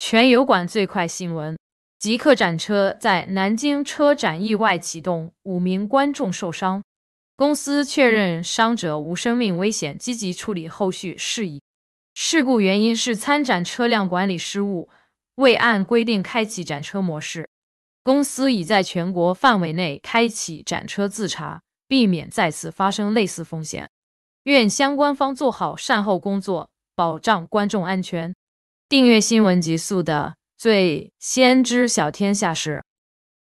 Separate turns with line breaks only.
全油管最快新闻：极客展车在南京车展意外启动，五名观众受伤，公司确认伤者无生命危险，积极处理后续事宜。事故原因是参展车辆管理失误，未按规定开启展车模式。公司已在全国范围内开启展车自查，避免再次发生类似风险。愿相关方做好善后工作，保障观众安全。订阅新闻极速的，最先知晓天下事。